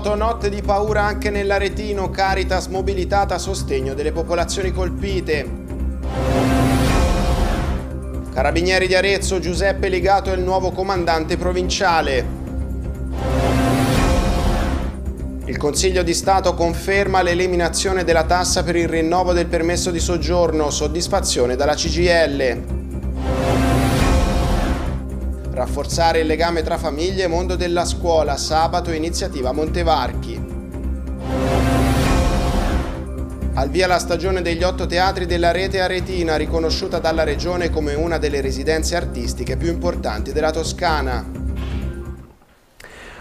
terremoto, notte di paura anche nell'Aretino, Caritas mobilitata a sostegno delle popolazioni colpite. Carabinieri di Arezzo, Giuseppe Legato è il nuovo comandante provinciale. Il Consiglio di Stato conferma l'eliminazione della tassa per il rinnovo del permesso di soggiorno, soddisfazione dalla CGL. Rafforzare il legame tra famiglie e mondo della scuola, sabato iniziativa Montevarchi. Al via la stagione degli otto teatri della rete aretina, riconosciuta dalla regione come una delle residenze artistiche più importanti della Toscana.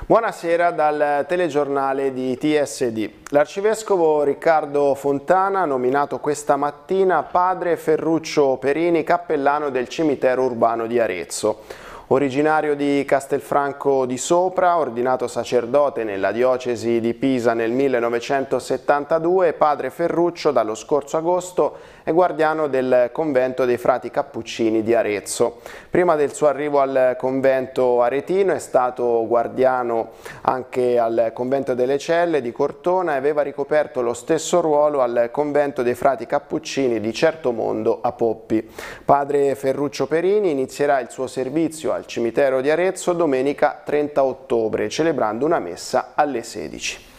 Buonasera dal telegiornale di TSD. L'arcivescovo Riccardo Fontana, nominato questa mattina padre Ferruccio Perini, cappellano del cimitero urbano di Arezzo. Originario di Castelfranco di Sopra, ordinato sacerdote nella diocesi di Pisa nel 1972, padre Ferruccio dallo scorso agosto è guardiano del convento dei frati cappuccini di Arezzo. Prima del suo arrivo al convento aretino è stato guardiano anche al convento delle Celle di Cortona e aveva ricoperto lo stesso ruolo al convento dei frati cappuccini di Certo Mondo a Poppi. Padre Ferruccio Perini inizierà il suo servizio al cimitero di Arezzo domenica 30 ottobre, celebrando una messa alle 16.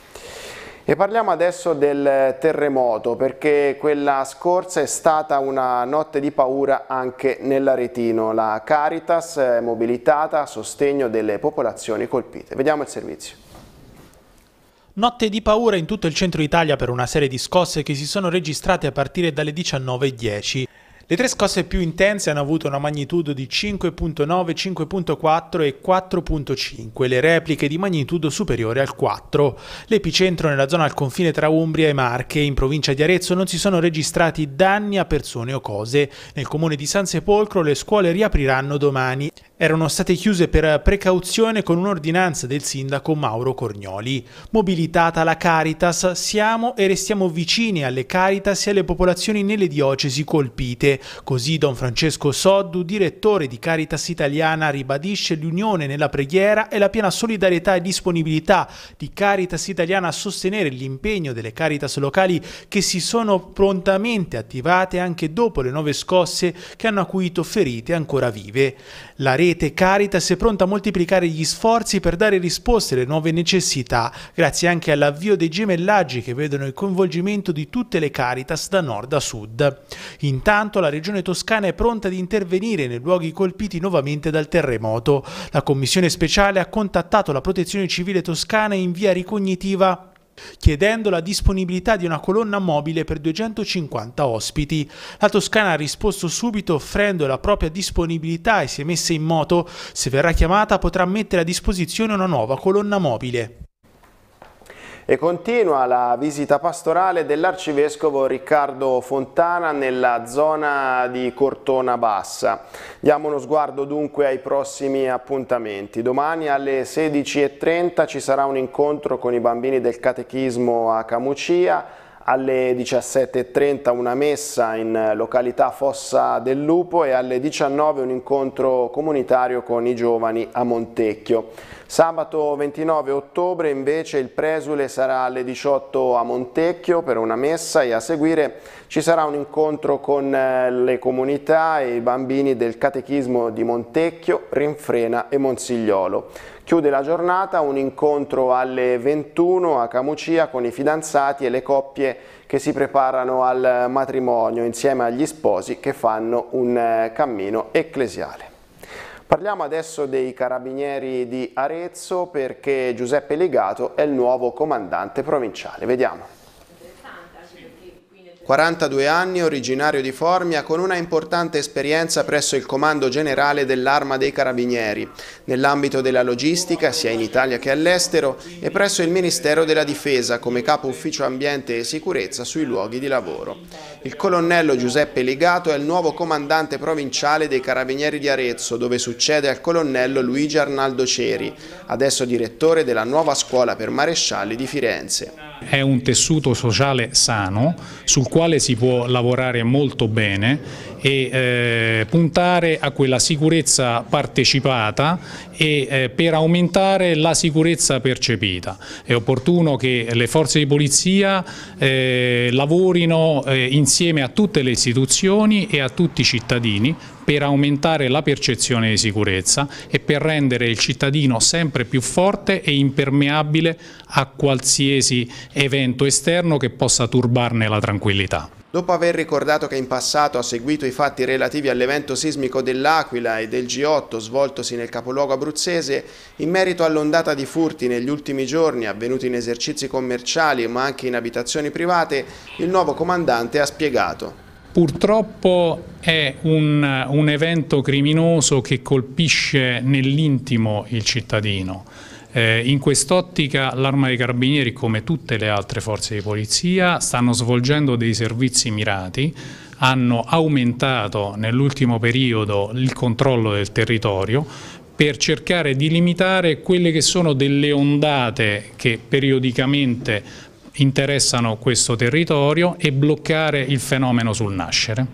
E parliamo adesso del terremoto perché quella scorsa è stata una notte di paura anche nell'Aretino. La Caritas è mobilitata a sostegno delle popolazioni colpite. Vediamo il servizio. Notte di paura in tutto il centro Italia per una serie di scosse che si sono registrate a partire dalle 19.10. Le tre scosse più intense hanno avuto una magnitudo di 5.9, 5.4 e 4.5, le repliche di magnitudo superiore al 4. L'epicentro nella zona al confine tra Umbria e Marche, in provincia di Arezzo, non si sono registrati danni a persone o cose. Nel comune di San Sepolcro le scuole riapriranno domani erano state chiuse per precauzione con un'ordinanza del sindaco Mauro Corgnoli. Mobilitata la Caritas, siamo e restiamo vicini alle Caritas e alle popolazioni nelle diocesi colpite. Così Don Francesco Soddu, direttore di Caritas Italiana, ribadisce l'unione nella preghiera e la piena solidarietà e disponibilità di Caritas Italiana a sostenere l'impegno delle Caritas locali che si sono prontamente attivate anche dopo le nove scosse che hanno acuito ferite ancora vive. La rete rete Caritas è pronta a moltiplicare gli sforzi per dare risposte alle nuove necessità, grazie anche all'avvio dei gemellaggi che vedono il coinvolgimento di tutte le Caritas da nord a sud. Intanto la regione toscana è pronta ad intervenire nei luoghi colpiti nuovamente dal terremoto. La commissione speciale ha contattato la protezione civile toscana in via ricognitiva chiedendo la disponibilità di una colonna mobile per 250 ospiti. La Toscana ha risposto subito offrendo la propria disponibilità e si è messa in moto. Se verrà chiamata potrà mettere a disposizione una nuova colonna mobile. E continua la visita pastorale dell'arcivescovo Riccardo Fontana nella zona di Cortona Bassa. Diamo uno sguardo dunque ai prossimi appuntamenti. Domani alle 16.30 ci sarà un incontro con i bambini del catechismo a Camucia alle 17.30 una messa in località Fossa del Lupo e alle 19 un incontro comunitario con i giovani a Montecchio. Sabato 29 ottobre invece il presule sarà alle 18 a Montecchio per una messa e a seguire ci sarà un incontro con eh, le comunità e i bambini del catechismo di Montecchio, Rinfrena e Monsigliolo. Chiude la giornata un incontro alle 21 a Camucia con i fidanzati e le coppie che si preparano al matrimonio insieme agli sposi che fanno un eh, cammino ecclesiale. Parliamo adesso dei carabinieri di Arezzo perché Giuseppe Legato è il nuovo comandante provinciale. Vediamo. 42 anni, originario di Formia, con una importante esperienza presso il Comando Generale dell'Arma dei Carabinieri, nell'ambito della logistica sia in Italia che all'estero e presso il Ministero della Difesa come capo ufficio ambiente e sicurezza sui luoghi di lavoro. Il colonnello Giuseppe Legato è il nuovo comandante provinciale dei Carabinieri di Arezzo, dove succede al colonnello Luigi Arnaldo Ceri, adesso direttore della nuova scuola per marescialli di Firenze. È un tessuto sociale sano sul quale si può lavorare molto bene e eh, puntare a quella sicurezza partecipata e eh, per aumentare la sicurezza percepita. È opportuno che le forze di polizia eh, lavorino eh, insieme a tutte le istituzioni e a tutti i cittadini per aumentare la percezione di sicurezza e per rendere il cittadino sempre più forte e impermeabile a qualsiasi evento esterno che possa turbarne la tranquillità. Dopo aver ricordato che in passato ha seguito i fatti relativi all'evento sismico dell'Aquila e del G8 svoltosi nel capoluogo abruzzese, in merito all'ondata di furti negli ultimi giorni avvenuti in esercizi commerciali ma anche in abitazioni private, il nuovo comandante ha spiegato. Purtroppo è un, un evento criminoso che colpisce nell'intimo il cittadino. Eh, in quest'ottica l'Arma dei Carabinieri, come tutte le altre forze di polizia, stanno svolgendo dei servizi mirati, hanno aumentato nell'ultimo periodo il controllo del territorio per cercare di limitare quelle che sono delle ondate che periodicamente interessano questo territorio e bloccare il fenomeno sul nascere.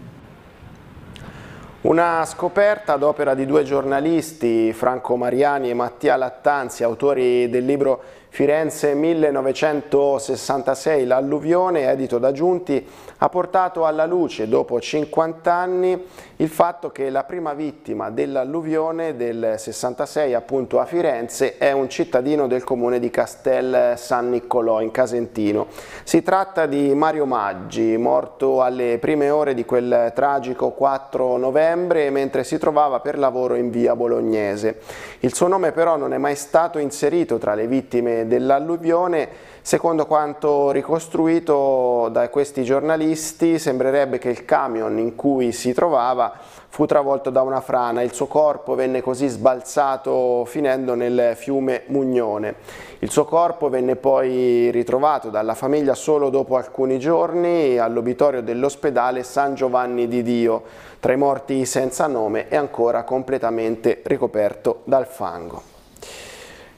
Una scoperta ad opera di due giornalisti, Franco Mariani e Mattia Lattanzi, autori del libro Firenze 1966, l'alluvione, edito da Giunti, ha portato alla luce dopo 50 anni il fatto che la prima vittima dell'alluvione del 66 appunto a Firenze è un cittadino del comune di Castel San Niccolò in Casentino. Si tratta di Mario Maggi, morto alle prime ore di quel tragico 4 novembre mentre si trovava per lavoro in via Bolognese. Il suo nome però non è mai stato inserito tra le vittime dell'alluvione, secondo quanto ricostruito da questi giornalisti sembrerebbe che il camion in cui si trovava fu travolto da una frana, il suo corpo venne così sbalzato finendo nel fiume Mugnone. Il suo corpo venne poi ritrovato dalla famiglia solo dopo alcuni giorni all'obitorio dell'ospedale San Giovanni di Dio, tra i morti senza nome e ancora completamente ricoperto dal fango.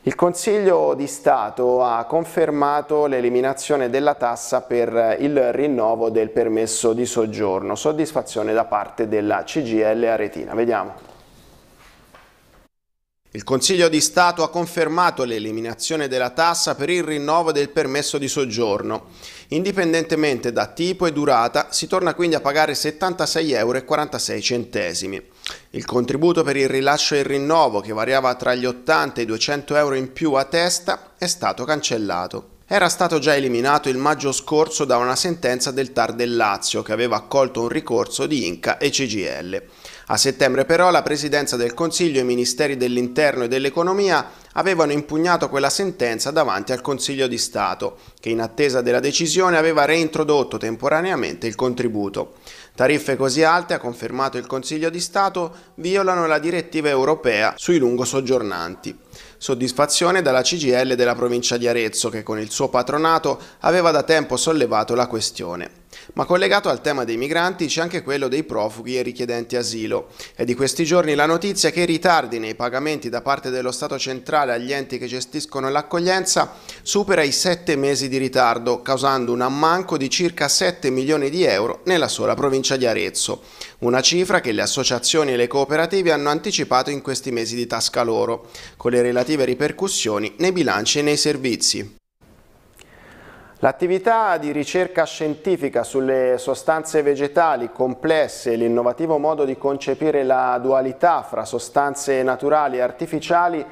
Il Consiglio di Stato ha confermato l'eliminazione della tassa per il rinnovo del permesso di soggiorno, soddisfazione da parte della CGL Aretina. Vediamo. Il Consiglio di Stato ha confermato l'eliminazione della tassa per il rinnovo del permesso di soggiorno. Indipendentemente da tipo e durata, si torna quindi a pagare 76,46 euro. Il contributo per il rilascio e il rinnovo, che variava tra gli 80 e i 200 euro in più a testa, è stato cancellato. Era stato già eliminato il maggio scorso da una sentenza del TAR del Lazio che aveva accolto un ricorso di Inca e CGL. A settembre però la Presidenza del Consiglio e i Ministeri dell'Interno e dell'Economia avevano impugnato quella sentenza davanti al Consiglio di Stato, che in attesa della decisione aveva reintrodotto temporaneamente il contributo. Tariffe così alte, ha confermato il Consiglio di Stato, violano la direttiva europea sui lungo soggiornanti. Soddisfazione dalla CGL della provincia di Arezzo che con il suo patronato aveva da tempo sollevato la questione. Ma collegato al tema dei migranti c'è anche quello dei profughi e richiedenti asilo. È di questi giorni la notizia che i ritardi nei pagamenti da parte dello Stato centrale agli enti che gestiscono l'accoglienza supera i 7 mesi di ritardo, causando un ammanco di circa 7 milioni di euro nella sola provincia di Arezzo. Una cifra che le associazioni e le cooperative hanno anticipato in questi mesi di tasca loro, con le relative ripercussioni nei bilanci e nei servizi. L'attività di ricerca scientifica sulle sostanze vegetali complesse e l'innovativo modo di concepire la dualità fra sostanze naturali e artificiali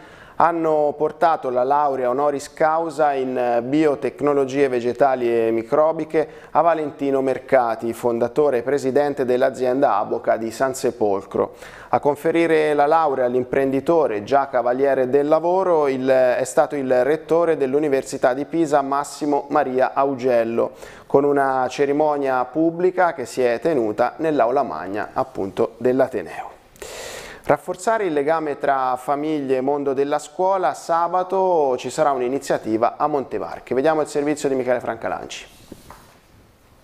hanno portato la laurea honoris causa in eh, biotecnologie vegetali e microbiche a Valentino Mercati, fondatore e presidente dell'azienda Aboca di San Sepolcro. A conferire la laurea all'imprenditore già cavaliere del lavoro il, è stato il rettore dell'Università di Pisa Massimo Maria Augello, con una cerimonia pubblica che si è tenuta nell'aula magna appunto dell'Ateneo. Rafforzare il legame tra famiglie e mondo della scuola, sabato ci sarà un'iniziativa a Montevarchi. Vediamo il servizio di Michele Francalanci.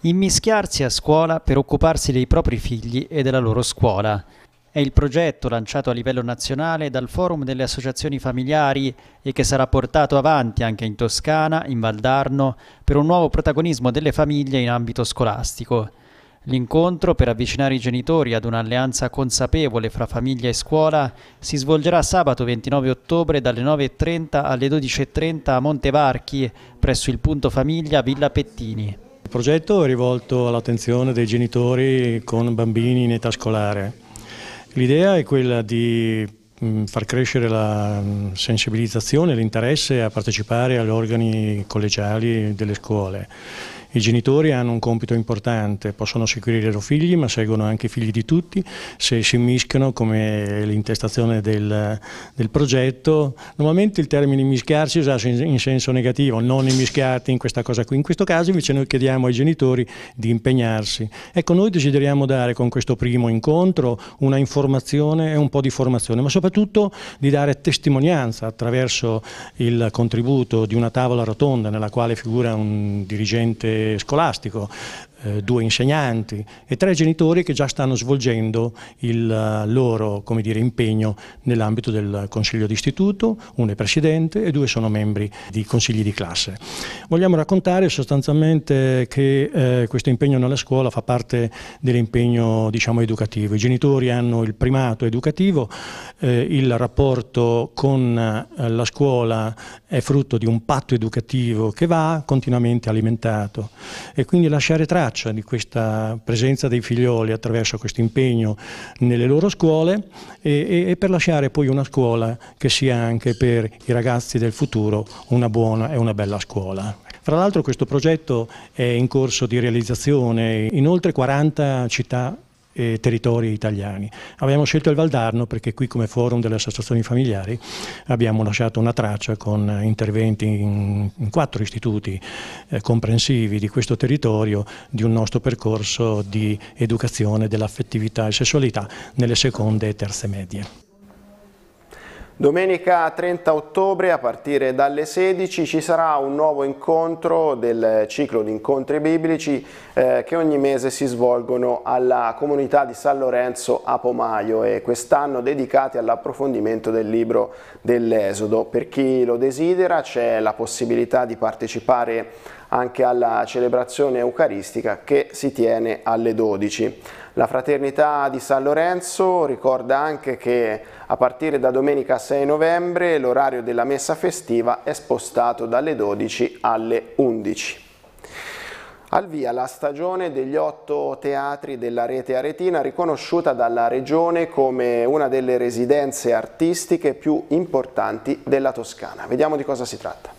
Immischiarsi a scuola per occuparsi dei propri figli e della loro scuola. È il progetto lanciato a livello nazionale dal Forum delle Associazioni Familiari e che sarà portato avanti anche in Toscana, in Valdarno, per un nuovo protagonismo delle famiglie in ambito scolastico. L'incontro per avvicinare i genitori ad un'alleanza consapevole fra famiglia e scuola si svolgerà sabato 29 ottobre dalle 9.30 alle 12.30 a Montevarchi presso il punto famiglia Villa Pettini. Il progetto è rivolto all'attenzione dei genitori con bambini in età scolare. L'idea è quella di mm, far crescere la mm, sensibilizzazione e l'interesse a partecipare agli organi collegiali delle scuole i genitori hanno un compito importante, possono seguire i loro figli ma seguono anche i figli di tutti, se si mischiano come l'intestazione del, del, progetto, normalmente il termine mischiarsi è usato in, in, senso negativo, non immischiati in questa cosa qui, in questo caso invece noi chiediamo ai genitori di impegnarsi. Ecco noi desideriamo dare con questo primo incontro una informazione e un po' di formazione ma soprattutto di dare testimonianza attraverso il contributo di una tavola rotonda nella quale figura un dirigente scolastico. Eh, due insegnanti e tre genitori che già stanno svolgendo il eh, loro dire, impegno nell'ambito del consiglio di istituto, uno è presidente e due sono membri di consigli di classe. Vogliamo raccontare sostanzialmente che eh, questo impegno nella scuola fa parte dell'impegno diciamo, educativo. I genitori hanno il primato educativo, eh, il rapporto con eh, la scuola è frutto di un patto educativo che va continuamente alimentato e quindi lasciare traccia traccia di questa presenza dei figlioli attraverso questo impegno nelle loro scuole e, e, e per lasciare poi una scuola che sia anche per i ragazzi del futuro una buona e una bella scuola. Fra l'altro questo progetto è in corso di realizzazione in oltre 40 città eh, territori italiani. Abbiamo scelto il Valdarno perché qui come forum delle associazioni familiari abbiamo lasciato una traccia con interventi in, in quattro istituti eh, comprensivi di questo territorio di un nostro percorso di educazione dell'affettività e sessualità nelle seconde e terze medie. Domenica 30 ottobre a partire dalle 16 ci sarà un nuovo incontro del ciclo di incontri biblici eh, che ogni mese si svolgono alla comunità di San Lorenzo a Pomaio e quest'anno dedicati all'approfondimento del libro dell'Esodo. Per chi lo desidera c'è la possibilità di partecipare anche alla celebrazione eucaristica che si tiene alle 12. La fraternità di San Lorenzo ricorda anche che a partire da domenica 6 novembre l'orario della messa festiva è spostato dalle 12 alle 11. Al via la stagione degli otto teatri della rete aretina riconosciuta dalla regione come una delle residenze artistiche più importanti della Toscana. Vediamo di cosa si tratta.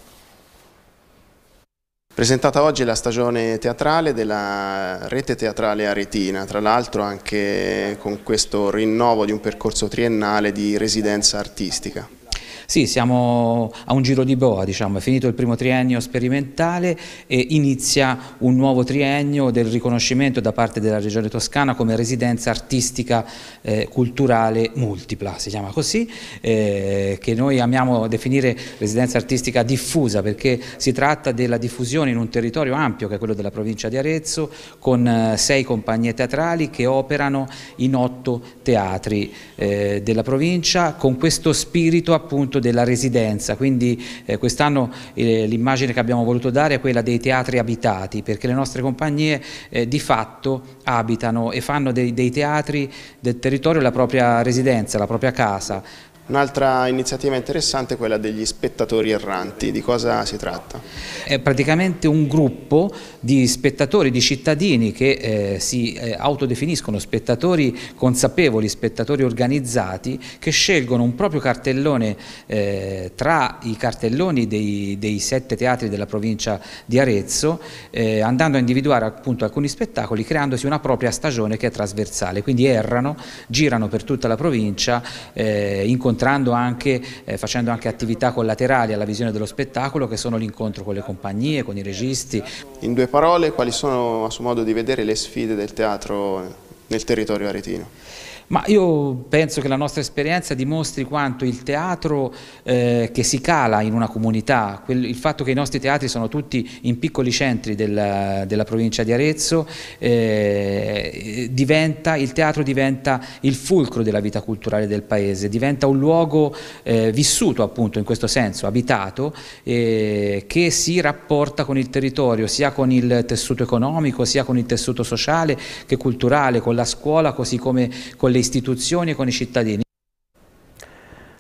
Presentata oggi la stagione teatrale della rete teatrale aretina, tra l'altro anche con questo rinnovo di un percorso triennale di residenza artistica. Sì, siamo a un giro di boa, diciamo. è finito il primo triennio sperimentale e inizia un nuovo triennio del riconoscimento da parte della Regione Toscana come residenza artistica eh, culturale multipla, si chiama così, eh, che noi amiamo definire residenza artistica diffusa perché si tratta della diffusione in un territorio ampio che è quello della provincia di Arezzo con eh, sei compagnie teatrali che operano in otto teatri eh, della provincia con questo spirito appunto appunto della residenza, quindi eh, quest'anno eh, l'immagine che abbiamo voluto dare è quella dei teatri abitati, perché le nostre compagnie eh, di fatto abitano e fanno dei, dei teatri del territorio la propria residenza, la propria casa, Un'altra iniziativa interessante è quella degli spettatori erranti, di cosa si tratta? È praticamente un gruppo di spettatori, di cittadini che eh, si eh, autodefiniscono spettatori consapevoli, spettatori organizzati, che scelgono un proprio cartellone eh, tra i cartelloni dei, dei, sette teatri della provincia di Arezzo, eh, andando a individuare appunto alcuni spettacoli, creandosi una propria stagione che è trasversale, quindi errano, girano per tutta la provincia, eh, incontrano incontrando anche, eh, facendo anche attività collaterali alla visione dello spettacolo che sono l'incontro con le compagnie, con i registi. In due parole, quali sono a suo modo di vedere le sfide del teatro nel territorio aretino? Ma io penso che la nostra esperienza dimostri quanto il teatro eh, che si cala in una comunità, quel, il fatto che i nostri teatri sono tutti in piccoli centri del, della provincia di Arezzo, eh, diventa, il teatro diventa il fulcro della vita culturale del paese, diventa un luogo eh, vissuto appunto in questo senso, abitato, eh, che si rapporta con il territorio, sia con il tessuto economico, sia con il tessuto sociale che culturale, con la scuola, così come con le le istituzioni e con i cittadini.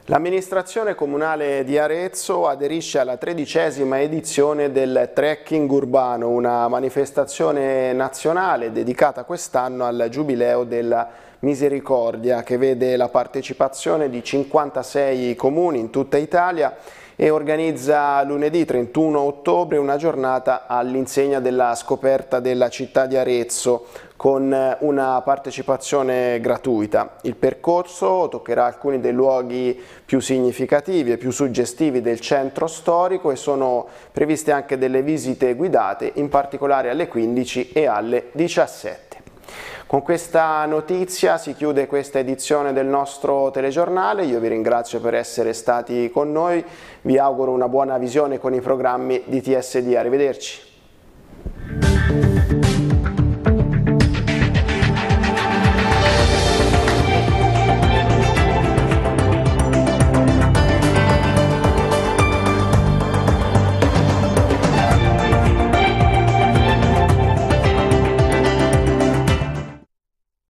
L'amministrazione comunale di Arezzo aderisce alla tredicesima edizione del trekking urbano, una manifestazione nazionale dedicata quest'anno al giubileo della misericordia che vede la partecipazione di 56 comuni in tutta Italia e organizza lunedì 31 ottobre una giornata all'insegna della scoperta della città di Arezzo con eh, una partecipazione gratuita. Il percorso toccherà alcuni dei luoghi più significativi e più suggestivi del centro storico e sono previste anche delle visite guidate, in particolare alle 15 e alle 17. Con questa notizia si chiude questa edizione del nostro telegiornale, io vi ringrazio per essere stati con noi, vi auguro una buona visione con i programmi di TSD, arrivederci.